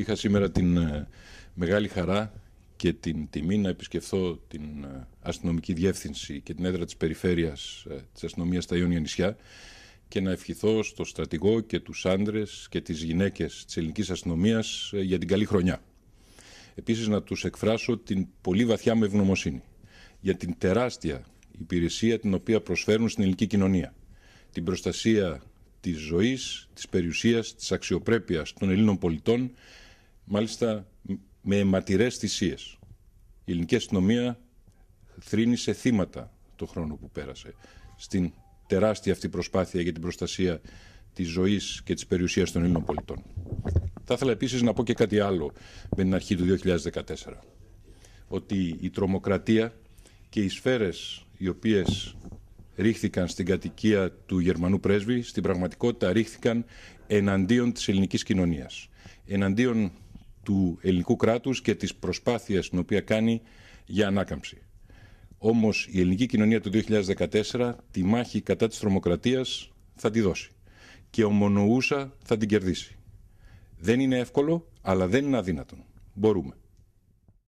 Είχα σήμερα την ε, μεγάλη χαρά και την τιμή να επισκεφθώ την ε, αστυνομική διεύθυνση και την έδρα της περιφέρειας ε, της αστυνομίας στα Ιόνια νησιά και να ευχηθώ στο στρατηγό και τους άντρες και τις γυναίκες της ελληνικής αστυνομίας για την καλή χρονιά. Επίσης να τους εκφράσω την πολύ βαθιά μου ευγνωμοσύνη για την τεράστια υπηρεσία την οποία προσφέρουν στην ελληνική κοινωνία. Την προστασία της ζωής, της περιουσίας, της αξιοπρέπειας των Ελλήνων πολιτών μάλιστα με αιματηρές θυσίες. Η ελληνική αστυνομία σε θύματα το χρόνο που πέρασε στην τεράστια αυτή προσπάθεια για την προστασία της ζωής και της περιουσίας των Ελλήνων πολιτών. Θα ήθελα επίσης να πω και κάτι άλλο με την αρχή του 2014. Ότι η τρομοκρατία και οι σφαίρες οι οποίες ρίχθηκαν στην κατοικία του Γερμανού πρέσβη, στην πραγματικότητα ρίχθηκαν εναντίον της ελληνικής κοινωνίας. Εναντίον του ελληνικού κράτους και της προσπάθειας την οποία κάνει για ανάκαμψη. Όμως η ελληνική κοινωνία του 2014 τη μάχη κατά της τρομοκρατίας θα τη δώσει και ομονοούσα θα την κερδίσει. Δεν είναι εύκολο, αλλά δεν είναι αδύνατον. Μπορούμε.